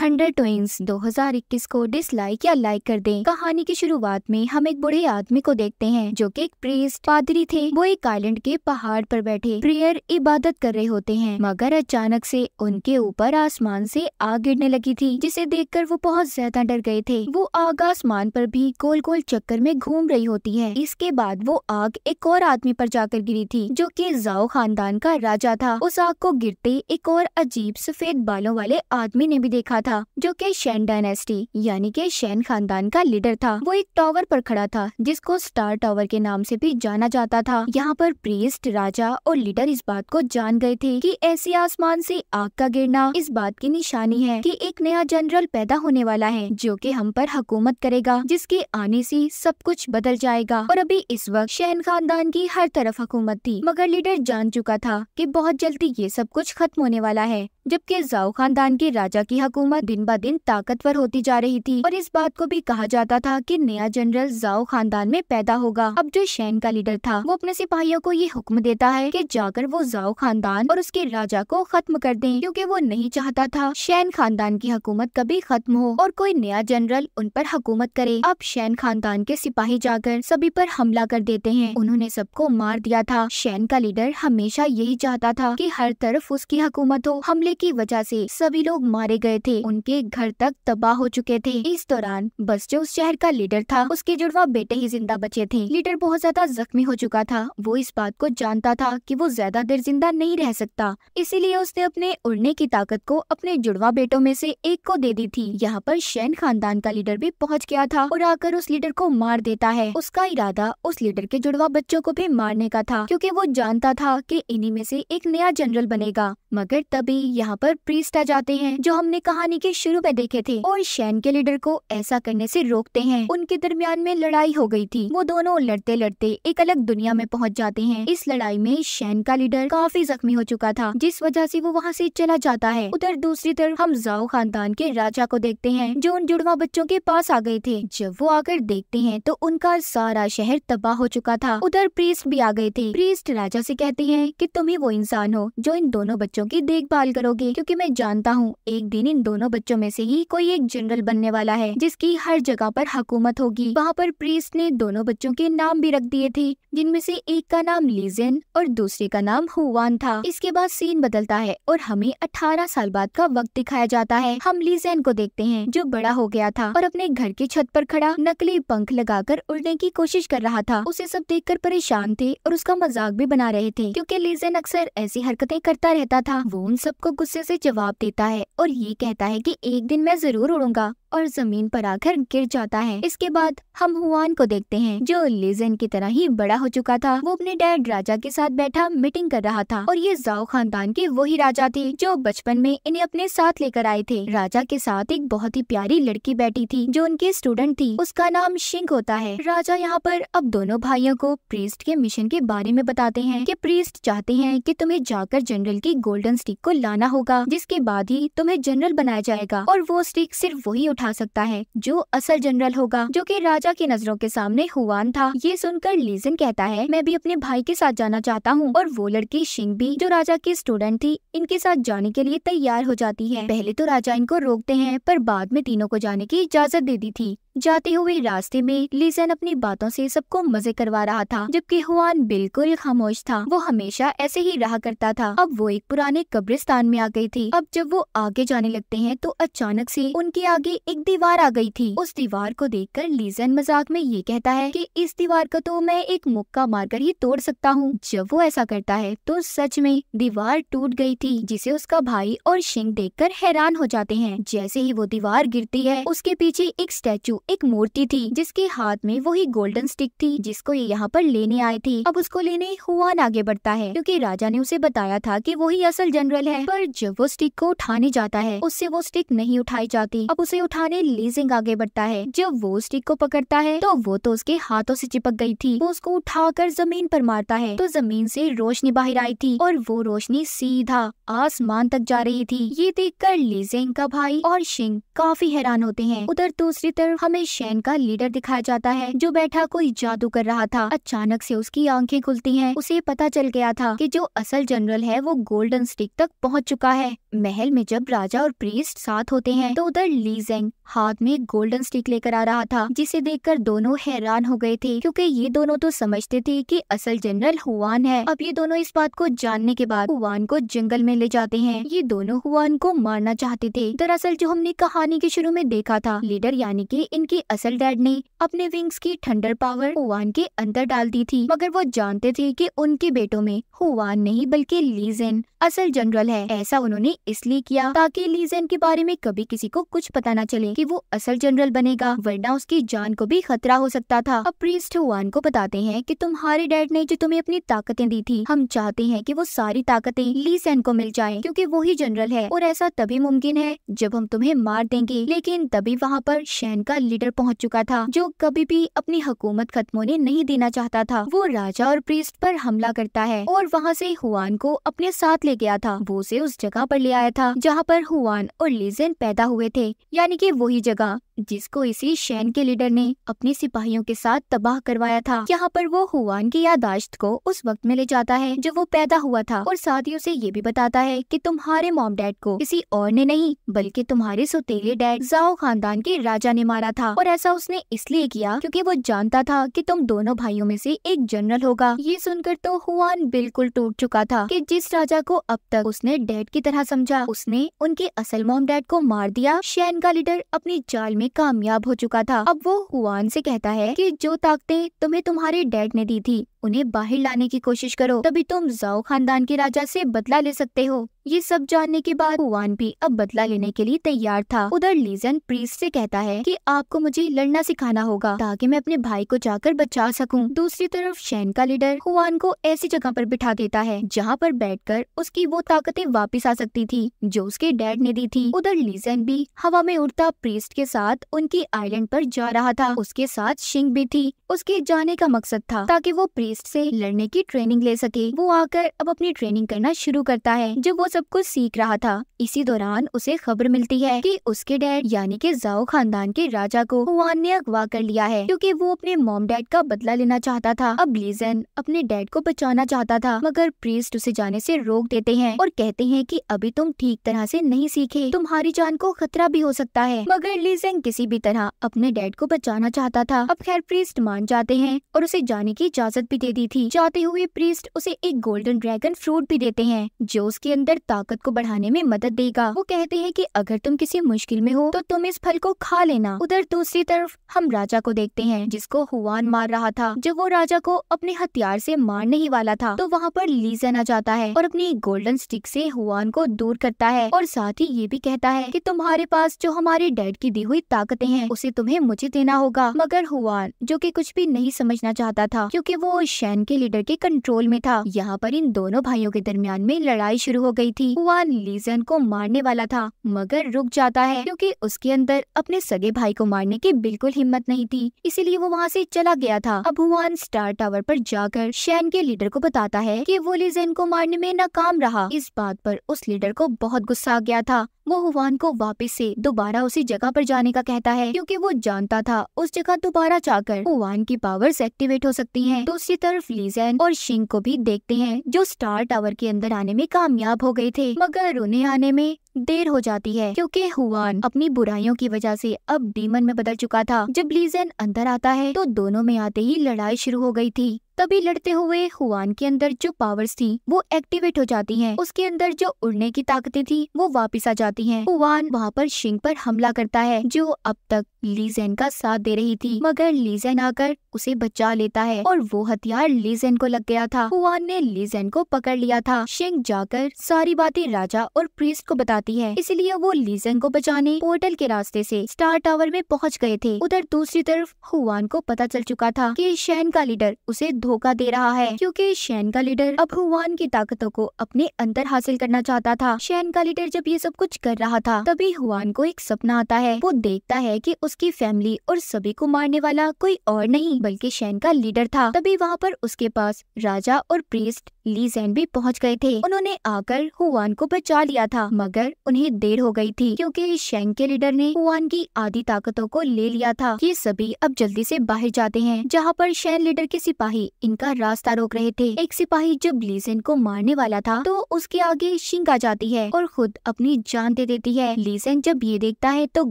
Thunder twins 2021 को dislike या like कर दें कहानी की शुरुआत में हम एक बुढ़े आदमी को देखते हैं जो कि एक प्रेस पादरी थे वो एक आइलैंड के पहाड़ पर बैठे प्रेयर इबादत कर रहे होते हैं मगर अचानक से उनके ऊपर आसमान से आग गिरने लगी थी जिसे देखकर वो बहुत ज्यादा डर गए थे वो आग आसमान पर भी गोल गोल चक्कर में घूम रही होती है इसके बाद वो आग एक और आदमी पर जाकर गिरी थी जो की जाओ खानदान का राजा था उस आग को गिरते एक और अजीब सफेद बालों वाले आदमी ने भी देखा था जो कि शैन डायनेस्टी यानी कि शैन खानदान का लीडर था वो एक टावर पर खड़ा था जिसको स्टार टावर के नाम से भी जाना जाता था यहाँ पर प्रीस्ट राजा और लीडर इस बात को जान गए थे कि ऐसे आसमान से आग का गिरना इस बात की निशानी है कि एक नया जनरल पैदा होने वाला है जो कि हम पर हुकूमत करेगा जिसके आने से सब कुछ बदल जाएगा और अभी इस वक्त शहन खानदान की हर तरफ हुकूमत थी मगर लीडर जान चुका था कि बहुत जल्दी ये सब कुछ खत्म होने वाला है जबकि जाओ खानदान के राजा की हुकूमत दिन ब दिन ताकतवर होती जा रही थी और इस बात को भी कहा जाता था कि नया जनरल जाओ खानदान में पैदा होगा अब जो शैन का लीडर था वो अपने सिपाहियों को ये हुक्म देता है कि जाकर वो जाओ खानदान और उसके राजा को खत्म कर दे क्योंकि वो नहीं चाहता था शैन खानदान की हुकूमत कभी खत्म हो और कोई नया जनरल उन पर हुकूमत करे अब शैन खानदान के सिपाही जाकर सभी पर हमला कर देते हैं उन्होंने सबको मार दिया था शैन का लीडर हमेशा यही चाहता था कि हर तरफ उसकी हुकूमत हो हमले की वजह से सभी लोग मारे गए थे उनके घर तक तबाह हो चुके थे इस दौरान बस जो उस शहर का लीडर था उसके जुड़वा बेटे ही जिंदा बचे थे लीडर बहुत ज्यादा जख्मी हो चुका था वो इस बात को जानता था कि वो ज्यादा देर जिंदा नहीं रह सकता इसीलिए उसने अपने उड़ने की ताकत को अपने जुड़वा बेटों में से एक को दे दी थी यहाँ पर शैन खानदान का लीडर भी पहुँच गया था और आकर उस लीडर को मार देता है उसका इरादा उस लीडर के जुड़वा बच्चों को भी मारने का था क्योंकि वो जानता था कि इन्हीं में से एक नया जनरल बनेगा मगर तभी यहाँ यहाँ पर आ जाते हैं जो हमने कहानी के शुरू में देखे थे और शैन के लीडर को ऐसा करने से रोकते हैं उनके दरमियान में लड़ाई हो गई थी वो दोनों लड़ते लड़ते एक अलग दुनिया में पहुंच जाते हैं इस लड़ाई में शैन का लीडर काफी जख्मी हो चुका था जिस वजह से वो वहाँ से चला जाता है उधर दूसरी तरफ हम जाओ खानदान के राजा को देखते हैं जो उन जुड़वा बच्चों के पास आ गए थे जब वो आकर देखते हैं तो उनका सारा शहर तबाह हो चुका था उधर प्रीस्ट भी आ गए थे प्रीस्ट राजा से कहते हैं कि तुम ही वो इंसान हो जो इन दोनों बच्चों की देखभाल करोगे होगी क्योंकि मैं जानता हूँ एक दिन इन दोनों बच्चों में से ही कोई एक जनरल बनने वाला है जिसकी हर जगह पर हकूमत होगी वहाँ पर प्रीस्ट ने दोनों बच्चों के नाम भी रख दिए थे जिनमें से एक का नाम लीजेन और दूसरे का नाम हुआन था इसके बाद सीन बदलता है और हमें अठारह साल बाद का वक्त दिखाया जाता है हम लीजेन को देखते हैं जो बड़ा हो गया था और अपने घर की छत पर खड़ा नकली पंख लगाकर उड़ने की कोशिश कर रहा था उसे सब कर परेशान थे और उसका मजाक भी बना रहे थे क्योंकि लीजेन अक्सर ऐसी हरकतें करता रहता था वो उन सबको गुस्से से जवाब देता है और ये कहता है कि एक दिन मैं जरूर उड़ूंगा और जमीन पर आकर गिर जाता है इसके बाद हम हुआन को देखते हैं जो लेजन की तरह ही बड़ा हो चुका था वो अपने डैड राजा के साथ बैठा मीटिंग कर रहा था और ये जाओ खानदान के वही राजा थे जो बचपन में इन्हें अपने साथ लेकर आए थे राजा के साथ एक बहुत ही प्यारी लड़की बैठी थी जो उनकी स्टूडेंट थी उसका नाम शिंग होता है राजा यहाँ पर अब दोनों भाइयों को प्रीस्ट के मिशन के बारे में बताते हैं की प्रीस्ट चाहते है की तुम्हें जाकर जनरल की गोल्डन स्टिक को लाना होगा जिसके बाद ही तुम्हें जनरल बनाया जाएगा और वो स्टिक सिर्फ वही उठा सकता है जो असल जनरल होगा जो कि राजा की नजरों के सामने हुआन था ये सुनकर लीजन कहता है मैं भी अपने भाई के साथ जाना चाहता हूँ और वो लड़की शिंग भी जो राजा की स्टूडेंट थी इनके साथ जाने के लिए तैयार हो जाती है पहले तो राजा इनको रोकते हैं पर बाद में तीनों को जाने की इजाजत दे दी थी जाते हुए रास्ते में लीजन अपनी बातों से सबको मजे करवा रहा था जबकि हुआन बिल्कुल खामोश था वो हमेशा ऐसे ही रहा करता था अब वो एक पुराने कब्रिस्तान में आ गई थी अब जब वो आगे जाने लगते हैं तो अचानक से उनके आगे एक दीवार आ गई थी उस दीवार को देखकर लीजन मजाक में ये कहता है की इस दीवार को तो मैं एक मुक्का मारकर ही तोड़ सकता हूँ जब वो ऐसा करता है तो सच में दीवार टूट गयी थी जिसे उसका भाई और शिंग देख हैरान हो जाते हैं जैसे ही वो दीवार गिरती है उसके पीछे एक स्टैचू एक मूर्ति थी जिसके हाथ में वही गोल्डन स्टिक थी जिसको ये यहाँ पर लेने आए थे अब उसको लेने हुआन आगे बढ़ता है क्योंकि राजा ने उसे बताया था कि वही असल जनरल है पर जब वो स्टिक को उठाने जाता है उससे वो स्टिक नहीं उठाई जाती अब उसे उठाने लीजिंग आगे बढ़ता है जब वो स्टिक को पकड़ता है तो वो तो उसके हाथों से चिपक गई थी वो उसको उठाकर जमीन पर मारता है तो जमीन से रोशनी बाहर आई थी और वो रोशनी सीधा आसमान तक जा रही थी ये कर लीजिंग का भाई और शिंग काफी हैरान होते हैं उधर दूसरी तरफ हम में शैन का लीडर दिखाया जाता है जो बैठा कोई जादू कर रहा था अचानक से उसकी आंखें खुलती हैं उसे पता चल गया था कि जो असल जनरल है वो गोल्डन स्टिक तक पहुंच चुका है महल में जब राजा और प्रीस्ट साथ होते हैं तो उधर लीजेंग हाथ में गोल्डन स्टिक लेकर आ रहा था जिसे कर दोनों हैरान हो गए थे क्योंकि ये दोनों तो समझते थे कि असल जनरल हुआन है अब ये दोनों इस बात को जानने के बाद हुआन को जंगल में ले जाते हैं ये दोनों हुआन को मारना चाहते थे दरअसल जो हमने कहानी के शुरू में देखा था लीडर यानी कि इन उनके असल डैड ने अपने विंग्स की थंडर पावर हुआन के अंदर डाल दी थी मगर वो जानते थे कि उनके बेटों में हुआन नहीं बल्कि लीजेन असल जनरल है ऐसा उन्होंने इसलिए किया ताकि लीजेन के बारे में कभी किसी को कुछ पता न चले कि वो असल जनरल बनेगा वरना उसकी जान को भी खतरा हो सकता था अब प्रीस्ट हुआन को बताते हैं कि तुम्हारे डैड ने जो तुम्हें अपनी ताकतें दी थी हम चाहते हैं कि वो सारी ताकतें लीजेन को मिल जाए क्योंकि वो ही जनरल है और ऐसा तभी मुमकिन है जब हम तुम्हें मार देंगे लेकिन तभी वहाँ पर शैन का लीडर पहुंच चुका था जो कभी भी अपनी हुकूमत खत्म होने नहीं देना चाहता था वो राजा और प्रीस्ट पर हमला करता है और वहाँ से हुआन को अपने साथ ले गया था वो उसे उस जगह पर ले आया था जहाँ पर हुआन और लीजेन पैदा हुए थे यानी कि वही जगह जिसको इसी शैन के लीडर ने अपने सिपाहियों के साथ तबाह करवाया था यहाँ पर वो हुआन की यादाश्त को उस वक्त में ले जाता है जब वो पैदा हुआ था और साथ ही उसे ये भी बताता है कि तुम्हारे मॉम डैड को किसी और ने नहीं बल्कि तुम्हारे सोतेले डैड जाओ खानदान के राजा ने मारा था और ऐसा उसने इसलिए किया क्यूँकी वो जानता था की तुम दोनों भाइयों में ऐसी एक जनरल होगा ये सुनकर तो हुआन बिल्कुल टूट चुका था की जिस राजा को अब तक उसने डैड की तरह समझा उसने उनके असल मॉम डैड को मार दिया शैन का लीडर अपनी चाल में में कामयाब हो चुका था अब वो हुआन से कहता है कि जो ताकतें तुम्हें तुम्हारे डैड ने दी थी उन्हें बाहर लाने की कोशिश करो तभी तुम जाओ खानदान के राजा से बदला ले सकते हो ये सब जानने के बाद वान भी अब बदला लेने के लिए तैयार था उधर लीजन प्रीस्ट से कहता है कि आपको मुझे लड़ना सिखाना होगा ताकि मैं अपने भाई को जाकर बचा सकूं। दूसरी तरफ शैन का लीडर हुआन को ऐसी जगह पर बिठा देता है जहां पर बैठकर उसकी वो ताकतें वापस आ सकती थी जो उसके डैड ने दी थी उधर लीजन भी हवा में उड़ता प्रीस्ट के साथ उनकी आईलैंड आरोप जा रहा था उसके साथ शिंग भी थी उसके जाने का मकसद था ताकि वो प्रीस्ट टेररिस्ट से लड़ने की ट्रेनिंग ले सके वो आकर अब अपनी ट्रेनिंग करना शुरू करता है जब वो सब कुछ सीख रहा था इसी दौरान उसे खबर मिलती है कि उसके डैड यानी कि जाओ खानदान के राजा को हुआन ने अगवा कर लिया है क्योंकि वो अपने मोम डैड का बदला लेना चाहता था अब लीजन अपने डैड को बचाना चाहता था मगर प्रीस्ट उसे जाने से रोक देते हैं और कहते हैं कि अभी तुम ठीक तरह से नहीं सीखे तुम्हारी जान को खतरा भी हो सकता है मगर लीजन किसी भी तरह अपने डैड को बचाना चाहता था अब खैर प्रीस्ट मान जाते हैं और उसे जाने की इजाजत भी दे दी थी जाते हुए प्रीस्ट उसे एक गोल्डन ड्रैगन फ्रूट भी देते हैं जो उसके अंदर ताकत को बढ़ाने में मदद देगा वो कहते हैं कि अगर तुम किसी मुश्किल में हो तो तुम इस फल को खा लेना उधर दूसरी तरफ हम राजा को देखते हैं जिसको हुआन मार रहा था जब वो राजा को अपने हथियार से मारने ही वाला था तो वहाँ पर लीजन आ जाता है और अपनी गोल्डन स्टिक से हुआन को दूर करता है और साथ ही ये भी कहता है कि तुम्हारे पास जो हमारे डैड की दी हुई ताकतें हैं उसे तुम्हें मुझे देना होगा मगर हुआन जो कि कुछ भी नहीं समझना चाहता था क्योंकि वो शैन के लीडर के कंट्रोल में था यहाँ पर इन दोनों भाइयों के दरमियान में लड़ाई शुरू हो गई थी वन लीजन को मारने वाला था मगर रुक जाता है क्योंकि उसके अंदर अपने सगे भाई को मारने की बिल्कुल हिम्मत नहीं थी इसीलिए वो वहाँ से चला गया था अब वन स्टार टावर पर जाकर शैन के लीडर को बताता है कि वो लीजन को मारने में नाकाम रहा इस बात पर उस लीडर को बहुत गुस्सा आ गया था वो हुआन को वापस से दोबारा उसी जगह पर जाने का कहता है क्योंकि वो जानता था उस जगह दोबारा जाकर हुआन की पावर्स एक्टिवेट हो सकती हैं। दूसरी दूसरी तरफ लीजैन और शिंग को भी देखते हैं जो स्टार टावर के अंदर आने में कामयाब हो गए थे मगर उन्हें आने में देर हो जाती है क्योंकि हुआन अपनी बुराइयों की वजह से अब डीमन में बदल चुका था जब लीजेन अंदर आता है तो दोनों में आते ही लड़ाई शुरू हो गई थी तभी लड़ते हुए हुआन के अंदर जो पावर्स थी वो एक्टिवेट हो जाती हैं। उसके अंदर जो उड़ने की ताकतें थी वो वापस आ जाती हैं। हुआन वहाँ पर शिंग पर हमला करता है जो अब तक लीजेन का साथ दे रही थी मगर लीजेन आकर उसे बचा लेता है और वो हथियार लीजेन को लग गया था हुआन ने लीजेन को पकड़ लिया था शिंग जाकर सारी बातें राजा और प्रीस्ट को बताती जाती है इसलिए वो लीजन को बचाने पोर्टल के रास्ते से स्टार टावर में पहुंच गए थे उधर दूसरी तरफ हुआन को पता चल चुका था कि शहन का लीडर उसे धोखा दे रहा है क्योंकि शहन का लीडर अब हुआन की ताकतों को अपने अंदर हासिल करना चाहता था शहन का लीडर जब ये सब कुछ कर रहा था तभी हुआन को एक सपना आता है वो देखता है की उसकी फैमिली और सभी को मारने वाला कोई और नहीं बल्कि शहन का लीडर था तभी वहाँ पर उसके पास राजा और प्रीस्ट ली भी पहुंच गए थे उन्होंने आकर हुआन को बचा लिया था मगर उन्हें देर हो गई थी क्योंकि शेंग के लीडर ने हुआन की आधी ताकतों को ले लिया था ये सभी अब जल्दी से बाहर जाते हैं जहाँ पर शेंग लीडर के सिपाही इनका रास्ता रोक रहे थे एक सिपाही जब ली को मारने वाला था तो उसके आगे शिंग आ जाती है और खुद अपनी जान दे देती है ली जब ये देखता है तो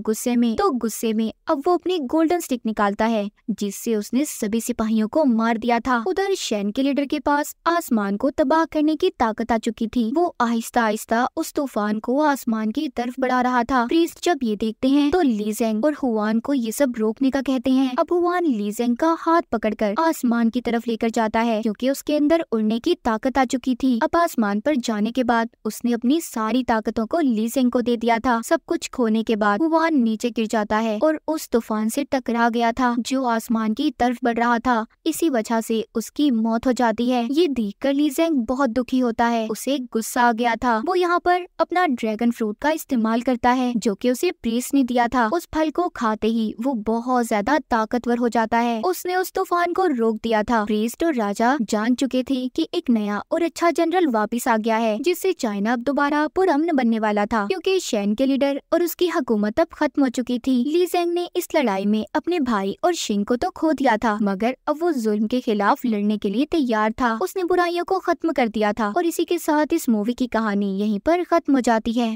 गुस्से में तो गुस्से में अब वो अपनी गोल्डन स्टिक निकालता है जिससे उसने सभी सिपाहियों को मार दिया था उधर शैन के लीडर के पास आसमान को को तबाह करने की ताकत आ चुकी थी वो आहिस्ता आहिस्ता उस तूफान को आसमान की तरफ बढ़ा रहा था प्रीस्ट जब ये देखते हैं तो लीजेंग और हुआन को ये सब रोकने का कहते हैं अब हुआन लीजेंग का हाथ पकड़कर आसमान की तरफ लेकर जाता है क्योंकि उसके अंदर उड़ने की ताकत आ चुकी थी अब आसमान पर जाने के बाद उसने अपनी सारी ताकतों को लीजेंग को दे दिया था सब कुछ खोने के बाद हुआन नीचे गिर जाता है और उस तूफान से टकरा गया था जो आसमान की तरफ बढ़ रहा था इसी वजह से उसकी मौत हो जाती है ये देख कर लीजेंग जेंग बहुत दुखी होता है उसे गुस्सा आ गया था वो यहाँ पर अपना ड्रैगन फ्रूट का इस्तेमाल करता है जो कि उसे प्रीस ने दिया था उस फल को खाते ही वो बहुत ज्यादा ताकतवर हो जाता है उसने उस तूफान को रोक दिया था प्रीस्ट और राजा जान चुके थे कि एक नया और अच्छा जनरल वापस आ गया है जिससे चाइना अब दोबारा पुरमन बनने वाला था क्योंकि शैन के लीडर और उसकी हुकूमत अब खत्म हो चुकी थी ली जेंग ने इस लड़ाई में अपने भाई और शिंग को तो खो दिया था मगर अब वो जुल्म के खिलाफ लड़ने के लिए तैयार था उसने बुराइयों को खत्म कर दिया था और इसी के साथ इस मूवी की कहानी यहीं पर खत्म हो जाती है